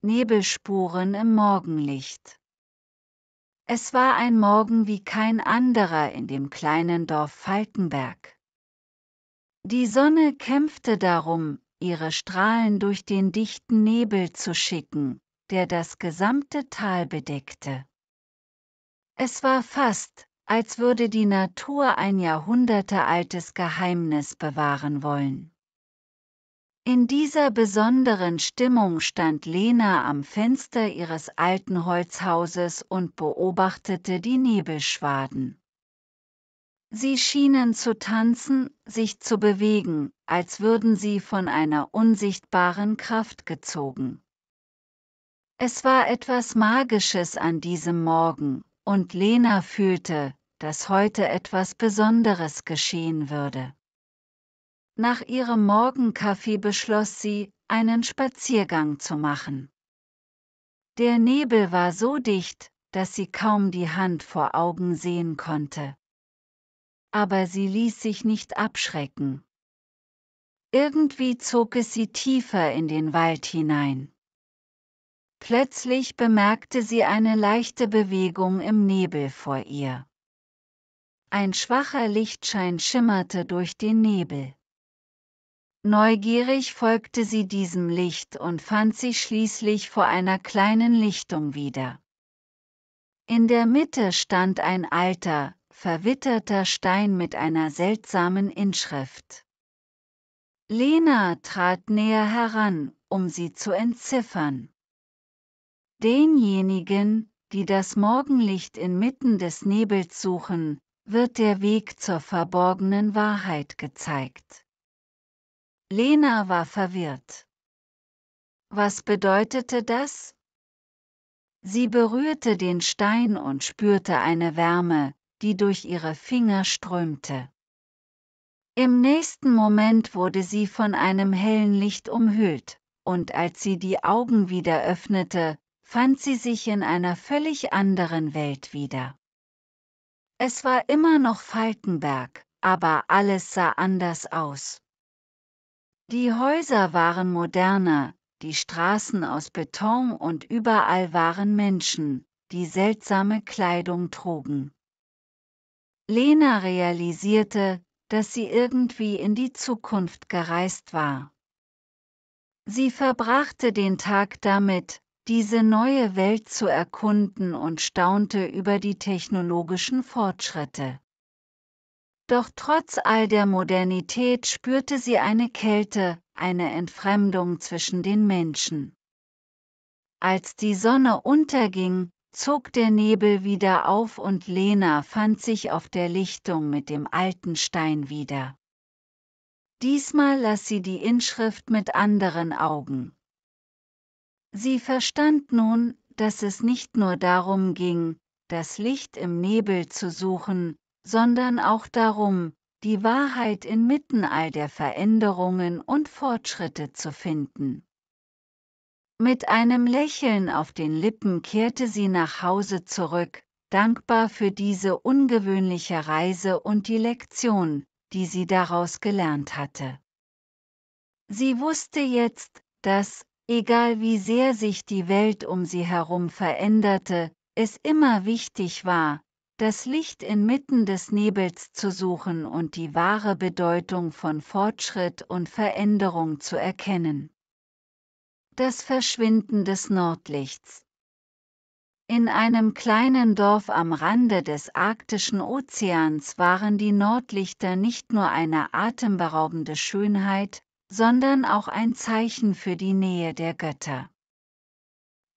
Nebelspuren im Morgenlicht. Es war ein Morgen wie kein anderer in dem kleinen Dorf Falkenberg. Die Sonne kämpfte darum, ihre Strahlen durch den dichten Nebel zu schicken, der das gesamte Tal bedeckte. Es war fast, als würde die Natur ein jahrhundertealtes Geheimnis bewahren wollen. In dieser besonderen Stimmung stand Lena am Fenster ihres alten Holzhauses und beobachtete die Nebelschwaden. Sie schienen zu tanzen, sich zu bewegen, als würden sie von einer unsichtbaren Kraft gezogen. Es war etwas Magisches an diesem Morgen, und Lena fühlte, dass heute etwas Besonderes geschehen würde. Nach ihrem Morgenkaffee beschloss sie, einen Spaziergang zu machen. Der Nebel war so dicht, dass sie kaum die Hand vor Augen sehen konnte. Aber sie ließ sich nicht abschrecken. Irgendwie zog es sie tiefer in den Wald hinein. Plötzlich bemerkte sie eine leichte Bewegung im Nebel vor ihr. Ein schwacher Lichtschein schimmerte durch den Nebel. Neugierig folgte sie diesem Licht und fand sich schließlich vor einer kleinen Lichtung wieder. In der Mitte stand ein alter, verwitterter Stein mit einer seltsamen Inschrift. Lena trat näher heran, um sie zu entziffern. Denjenigen, die das Morgenlicht inmitten des Nebels suchen, wird der Weg zur verborgenen Wahrheit gezeigt. Lena war verwirrt. Was bedeutete das? Sie berührte den Stein und spürte eine Wärme, die durch ihre Finger strömte. Im nächsten Moment wurde sie von einem hellen Licht umhüllt, und als sie die Augen wieder öffnete, fand sie sich in einer völlig anderen Welt wieder. Es war immer noch Falkenberg, aber alles sah anders aus. Die Häuser waren moderner, die Straßen aus Beton und überall waren Menschen, die seltsame Kleidung trugen. Lena realisierte, dass sie irgendwie in die Zukunft gereist war. Sie verbrachte den Tag damit, diese neue Welt zu erkunden und staunte über die technologischen Fortschritte. Doch trotz all der Modernität spürte sie eine Kälte, eine Entfremdung zwischen den Menschen. Als die Sonne unterging, zog der Nebel wieder auf und Lena fand sich auf der Lichtung mit dem alten Stein wieder. Diesmal las sie die Inschrift mit anderen Augen. Sie verstand nun, dass es nicht nur darum ging, das Licht im Nebel zu suchen, sondern auch darum, die Wahrheit inmitten all der Veränderungen und Fortschritte zu finden. Mit einem Lächeln auf den Lippen kehrte sie nach Hause zurück, dankbar für diese ungewöhnliche Reise und die Lektion, die sie daraus gelernt hatte. Sie wusste jetzt, dass, egal wie sehr sich die Welt um sie herum veränderte, es immer wichtig war, das Licht inmitten des Nebels zu suchen und die wahre Bedeutung von Fortschritt und Veränderung zu erkennen. Das Verschwinden des Nordlichts. In einem kleinen Dorf am Rande des arktischen Ozeans waren die Nordlichter nicht nur eine atemberaubende Schönheit, sondern auch ein Zeichen für die Nähe der Götter.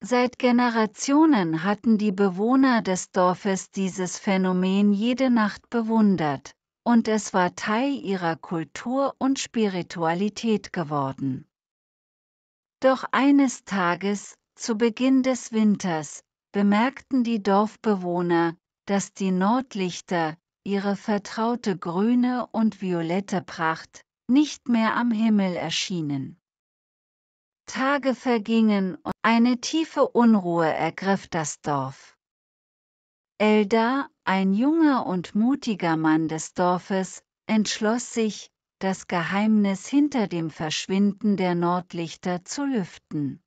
Seit Generationen hatten die Bewohner des Dorfes dieses Phänomen jede Nacht bewundert, und es war Teil ihrer Kultur und Spiritualität geworden. Doch eines Tages, zu Beginn des Winters, bemerkten die Dorfbewohner, dass die Nordlichter, ihre vertraute grüne und violette Pracht, nicht mehr am Himmel erschienen. Tage vergingen und eine tiefe Unruhe ergriff das Dorf. Elda, ein junger und mutiger Mann des Dorfes, entschloss sich, das Geheimnis hinter dem Verschwinden der Nordlichter zu lüften.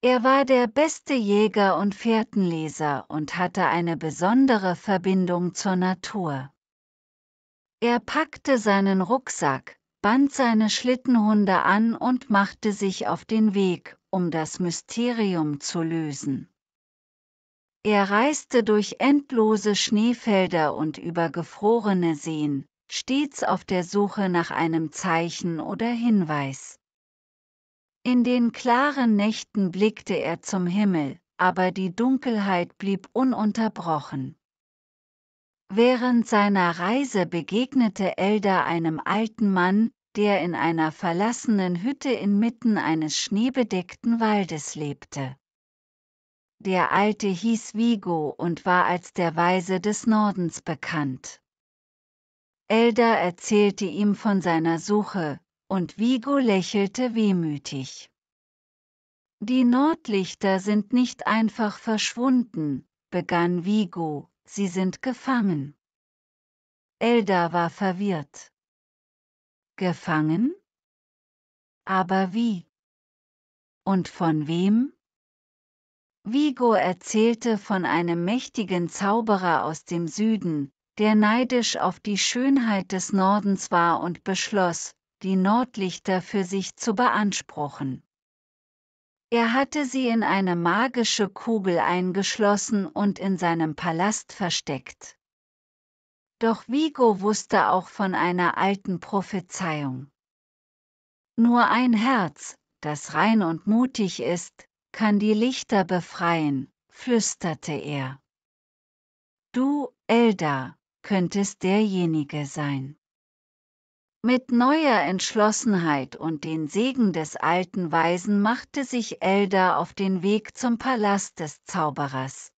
Er war der beste Jäger und Fährtenleser und hatte eine besondere Verbindung zur Natur. Er packte seinen Rucksack, band seine Schlittenhunde an und machte sich auf den Weg, um das Mysterium zu lösen. Er reiste durch endlose Schneefelder und über gefrorene Seen, stets auf der Suche nach einem Zeichen oder Hinweis. In den klaren Nächten blickte er zum Himmel, aber die Dunkelheit blieb ununterbrochen. Während seiner Reise begegnete Elder einem alten Mann, der in einer verlassenen Hütte inmitten eines schneebedeckten Waldes lebte. Der Alte hieß Vigo und war als der Weise des Nordens bekannt. Elda erzählte ihm von seiner Suche, und Vigo lächelte wehmütig. Die Nordlichter sind nicht einfach verschwunden, begann Vigo, sie sind gefangen. Elda war verwirrt. Gefangen? Aber wie? Und von wem? Vigo erzählte von einem mächtigen Zauberer aus dem Süden, der neidisch auf die Schönheit des Nordens war und beschloss, die Nordlichter für sich zu beanspruchen. Er hatte sie in eine magische Kugel eingeschlossen und in seinem Palast versteckt. Doch Vigo wusste auch von einer alten Prophezeiung. Nur ein Herz, das rein und mutig ist, kann die Lichter befreien, flüsterte er. Du, Elda, könntest derjenige sein. Mit neuer Entschlossenheit und den Segen des alten Weisen machte sich Elda auf den Weg zum Palast des Zauberers.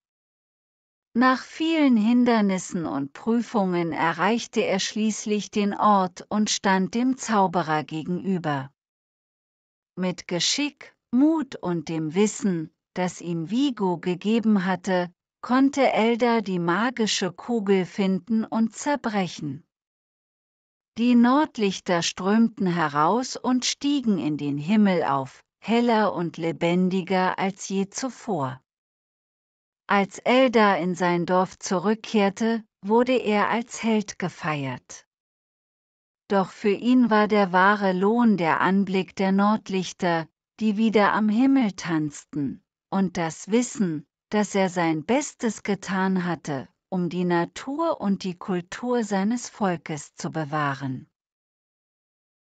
Nach vielen Hindernissen und Prüfungen erreichte er schließlich den Ort und stand dem Zauberer gegenüber. Mit Geschick, Mut und dem Wissen, das ihm Vigo gegeben hatte, konnte Elda die magische Kugel finden und zerbrechen. Die Nordlichter strömten heraus und stiegen in den Himmel auf, heller und lebendiger als je zuvor. Als Eldar in sein Dorf zurückkehrte, wurde er als Held gefeiert. Doch für ihn war der wahre Lohn der Anblick der Nordlichter, die wieder am Himmel tanzten, und das Wissen, dass er sein Bestes getan hatte, um die Natur und die Kultur seines Volkes zu bewahren.